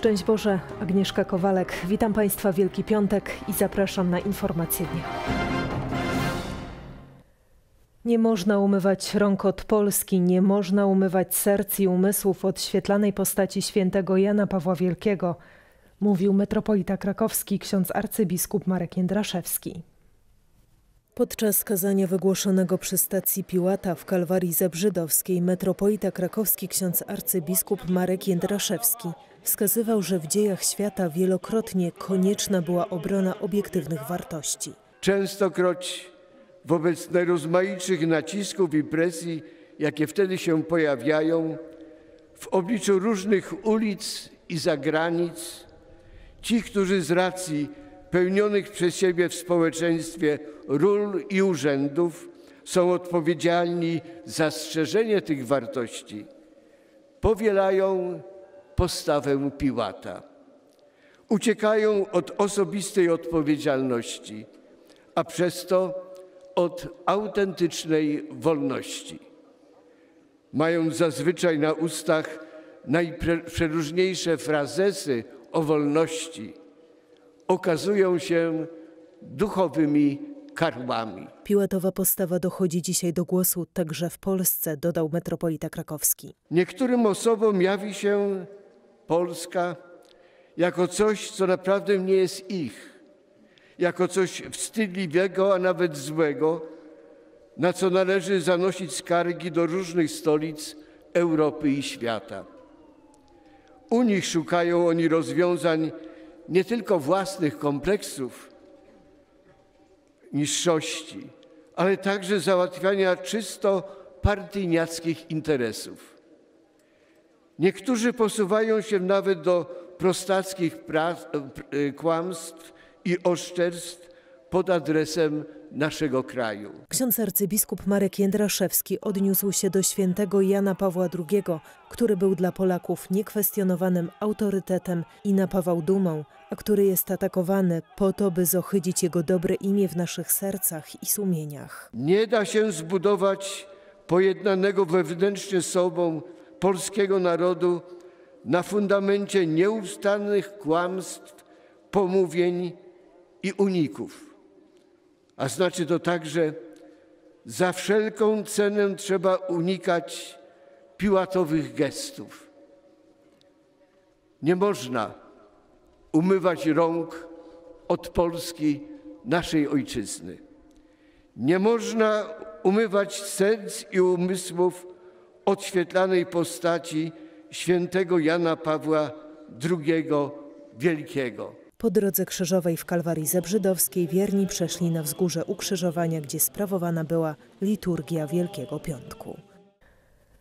Szczęść Boże, Agnieszka Kowalek. Witam Państwa Wielki Piątek i zapraszam na informacje dnia. Nie można umywać rąk od Polski, nie można umywać serc i umysłów od świetlanej postaci świętego Jana Pawła Wielkiego, mówił metropolita krakowski ksiądz arcybiskup Marek Jędraszewski. Podczas kazania wygłoszonego przy stacji Piłata w Kalwarii Zebrzydowskiej metropolita krakowski ksiądz arcybiskup Marek Jędraszewski – Wskazywał, że w dziejach świata wielokrotnie konieczna była obrona obiektywnych wartości. Częstokroć wobec najrozmaitszych nacisków i presji, jakie wtedy się pojawiają, w obliczu różnych ulic i zagranic, ci, którzy z racji pełnionych przez siebie w społeczeństwie ról i urzędów są odpowiedzialni za strzeżenie tych wartości, powielają postawę Piłata. Uciekają od osobistej odpowiedzialności, a przez to od autentycznej wolności. Mają zazwyczaj na ustach najprzeróżniejsze frazesy o wolności. Okazują się duchowymi karłami. Piłatowa postawa dochodzi dzisiaj do głosu także w Polsce, dodał metropolita krakowski. Niektórym osobom jawi się Polska jako coś, co naprawdę nie jest ich, jako coś wstydliwego, a nawet złego, na co należy zanosić skargi do różnych stolic Europy i świata. U nich szukają oni rozwiązań nie tylko własnych kompleksów niższości, ale także załatwiania czysto partyjniackich interesów. Niektórzy posuwają się nawet do prostackich e, e, kłamstw i oszczerstw pod adresem naszego kraju. Ksiądz arcybiskup Marek Jędraszewski odniósł się do świętego Jana Pawła II, który był dla Polaków niekwestionowanym autorytetem i napawał dumą, a który jest atakowany po to, by zohydzić jego dobre imię w naszych sercach i sumieniach. Nie da się zbudować pojednanego wewnętrznie sobą polskiego narodu na fundamencie nieustannych kłamstw, pomówień i uników. A znaczy to także, za wszelką cenę trzeba unikać piłatowych gestów. Nie można umywać rąk od Polski, naszej ojczyzny. Nie można umywać serc i umysłów odświetlanej postaci świętego Jana Pawła II Wielkiego. Po drodze krzyżowej w Kalwarii Zebrzydowskiej wierni przeszli na wzgórze ukrzyżowania, gdzie sprawowana była liturgia Wielkiego Piątku.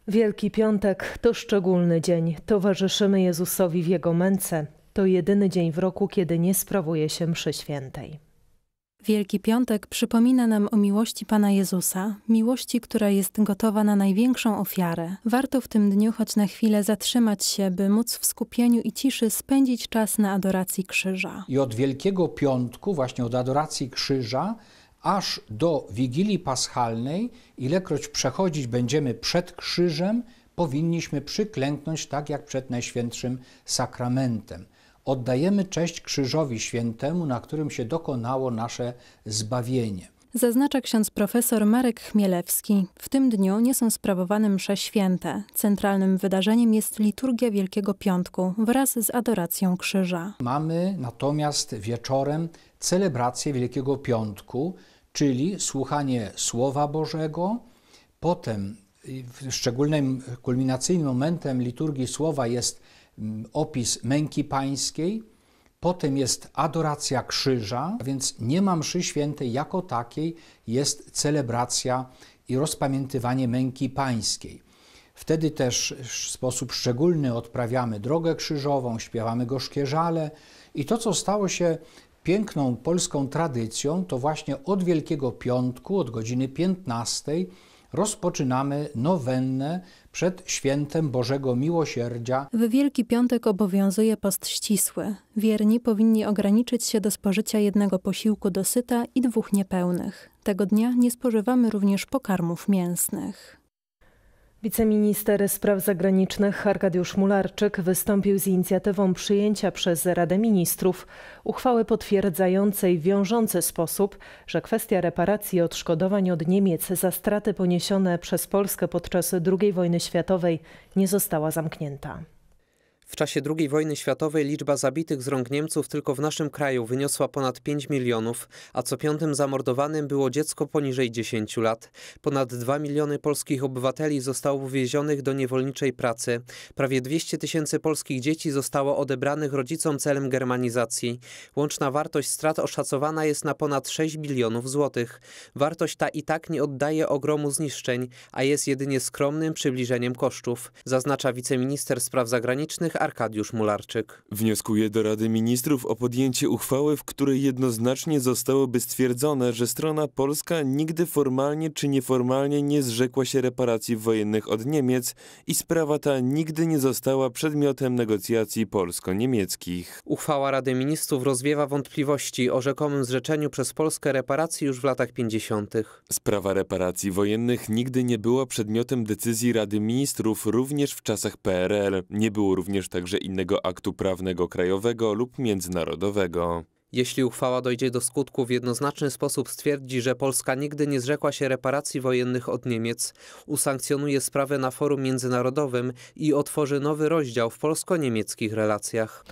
Wielki Piątek to szczególny dzień. Towarzyszymy Jezusowi w Jego męce. To jedyny dzień w roku, kiedy nie sprawuje się mszy świętej. Wielki Piątek przypomina nam o miłości Pana Jezusa, miłości, która jest gotowa na największą ofiarę. Warto w tym dniu choć na chwilę zatrzymać się, by móc w skupieniu i ciszy spędzić czas na adoracji krzyża. I od Wielkiego Piątku, właśnie od adoracji krzyża, aż do Wigilii Paschalnej, ilekroć przechodzić będziemy przed krzyżem, powinniśmy przyklęknąć tak jak przed Najświętszym Sakramentem oddajemy cześć Krzyżowi Świętemu, na którym się dokonało nasze zbawienie. Zaznacza ksiądz profesor Marek Chmielewski. W tym dniu nie są sprawowane msze święte. Centralnym wydarzeniem jest liturgia Wielkiego Piątku wraz z adoracją krzyża. Mamy natomiast wieczorem celebrację Wielkiego Piątku, czyli słuchanie Słowa Bożego, potem szczególnym kulminacyjnym momentem liturgii Słowa jest opis męki pańskiej, potem jest adoracja krzyża, więc nie ma mszy świętej jako takiej, jest celebracja i rozpamiętywanie męki pańskiej. Wtedy też w sposób szczególny odprawiamy drogę krzyżową, śpiewamy gorzkie żale i to, co stało się piękną polską tradycją, to właśnie od Wielkiego Piątku, od godziny 15 rozpoczynamy nowennę przed świętem Bożego Miłosierdzia. W Wielki Piątek obowiązuje post ścisły. Wierni powinni ograniczyć się do spożycia jednego posiłku dosyta i dwóch niepełnych. Tego dnia nie spożywamy również pokarmów mięsnych. Wiceminister Spraw Zagranicznych Arkadiusz Mularczyk wystąpił z inicjatywą przyjęcia przez Radę Ministrów uchwały potwierdzającej w wiążący sposób, że kwestia reparacji i odszkodowań od Niemiec za straty poniesione przez Polskę podczas II wojny światowej nie została zamknięta. W czasie II wojny światowej liczba zabitych z rąk Niemców tylko w naszym kraju wyniosła ponad 5 milionów, a co piątym zamordowanym było dziecko poniżej 10 lat. Ponad 2 miliony polskich obywateli zostało uwiezionych do niewolniczej pracy. Prawie 200 tysięcy polskich dzieci zostało odebranych rodzicom celem germanizacji. Łączna wartość strat oszacowana jest na ponad 6 bilionów złotych. Wartość ta i tak nie oddaje ogromu zniszczeń, a jest jedynie skromnym przybliżeniem kosztów, zaznacza wiceminister spraw zagranicznych Arkadiusz Mularczyk. Wnioskuje do Rady Ministrów o podjęcie uchwały, w której jednoznacznie zostałoby stwierdzone, że strona polska nigdy formalnie czy nieformalnie nie zrzekła się reparacji wojennych od Niemiec i sprawa ta nigdy nie została przedmiotem negocjacji polsko-niemieckich. Uchwała Rady Ministrów rozwiewa wątpliwości o rzekomym zrzeczeniu przez Polskę reparacji już w latach 50. Sprawa reparacji wojennych nigdy nie była przedmiotem decyzji Rady Ministrów również w czasach PRL. Nie było również także innego aktu prawnego krajowego lub międzynarodowego. Jeśli uchwała dojdzie do skutku, w jednoznaczny sposób stwierdzi, że Polska nigdy nie zrzekła się reparacji wojennych od Niemiec, usankcjonuje sprawę na forum międzynarodowym i otworzy nowy rozdział w polsko-niemieckich relacjach.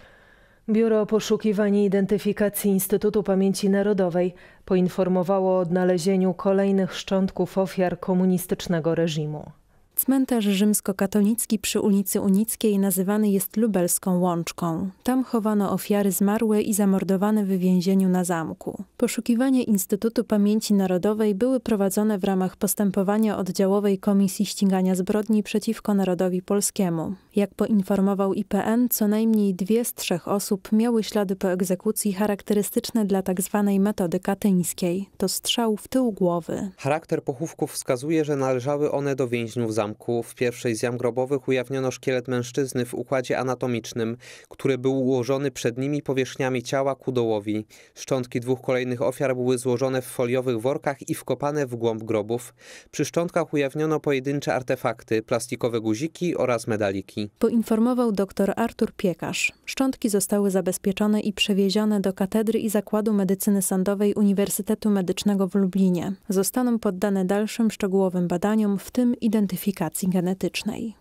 Biuro Poszukiwań i Identyfikacji Instytutu Pamięci Narodowej poinformowało o odnalezieniu kolejnych szczątków ofiar komunistycznego reżimu. Cmentarz rzymskokatolicki przy ulicy Unickiej nazywany jest lubelską łączką. Tam chowano ofiary zmarłe i zamordowane w więzieniu na zamku. Poszukiwania Instytutu Pamięci Narodowej były prowadzone w ramach postępowania oddziałowej Komisji Ścigania Zbrodni przeciwko Narodowi Polskiemu. Jak poinformował IPN, co najmniej dwie z trzech osób miały ślady po egzekucji charakterystyczne dla tzw. Tak metody katyńskiej. To strzał w tył głowy. Charakter pochówków wskazuje, że należały one do więźniów zamku zamku, w pierwszej z jam grobowych ujawniono szkielet mężczyzny w układzie anatomicznym, który był ułożony przed nimi powierzchniami ciała ku dołowi. Szczątki dwóch kolejnych ofiar były złożone w foliowych workach i wkopane w głąb grobów. Przy szczątkach ujawniono pojedyncze artefakty, plastikowe guziki oraz medaliki. Poinformował dr Artur Piekarz. Szczątki zostały zabezpieczone i przewiezione do Katedry i Zakładu Medycyny Sądowej Uniwersytetu Medycznego w Lublinie. Zostaną poddane dalszym szczegółowym badaniom, w tym identyfikacji modyfikacji genetycznej.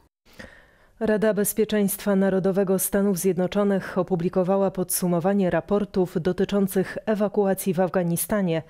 Rada Bezpieczeństwa Narodowego Stanów Zjednoczonych opublikowała podsumowanie raportów dotyczących ewakuacji w Afganistanie.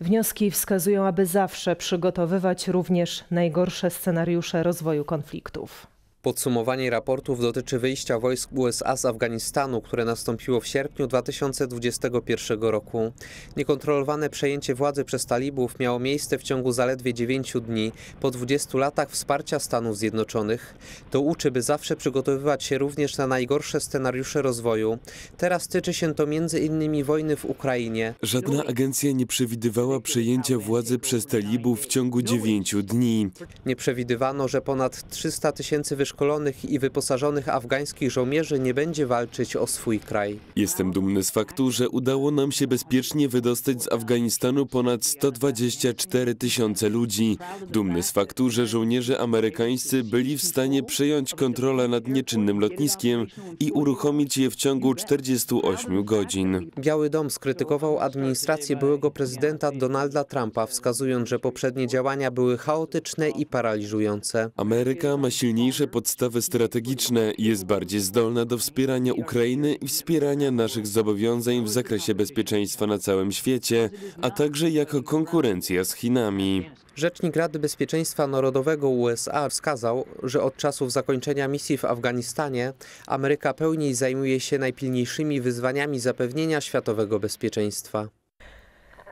Wnioski wskazują, aby zawsze przygotowywać również najgorsze scenariusze rozwoju konfliktów. Podsumowanie raportów dotyczy wyjścia wojsk USA z Afganistanu, które nastąpiło w sierpniu 2021 roku. Niekontrolowane przejęcie władzy przez talibów miało miejsce w ciągu zaledwie 9 dni, po 20 latach wsparcia Stanów Zjednoczonych. To uczy, by zawsze przygotowywać się również na najgorsze scenariusze rozwoju. Teraz tyczy się to m.in. wojny w Ukrainie. Żadna agencja nie przewidywała przejęcia władzy przez talibów w ciągu 9 dni. Nie przewidywano, że ponad 300 tysięcy wyszkodów wyszkolonych i wyposażonych afgańskich żołnierzy nie będzie walczyć o swój kraj. Jestem dumny z faktu, że udało nam się bezpiecznie wydostać z Afganistanu ponad 124 tysiące ludzi. Dumny z faktu, że żołnierze amerykańscy byli w stanie przejąć kontrolę nad nieczynnym lotniskiem i uruchomić je w ciągu 48 godzin. Biały Dom skrytykował administrację byłego prezydenta Donalda Trumpa, wskazując, że poprzednie działania były chaotyczne i paraliżujące. Ameryka ma silniejsze podstawy podstawy strategiczne i jest bardziej zdolna do wspierania Ukrainy i wspierania naszych zobowiązań w zakresie bezpieczeństwa na całym świecie, a także jako konkurencja z Chinami. Rzecznik Rady Bezpieczeństwa Narodowego USA wskazał, że od czasów zakończenia misji w Afganistanie Ameryka pełniej zajmuje się najpilniejszymi wyzwaniami zapewnienia światowego bezpieczeństwa.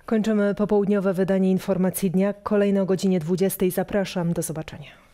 Kończymy popołudniowe wydanie informacji dnia. Kolejne o godzinie 20. Zapraszam. Do zobaczenia.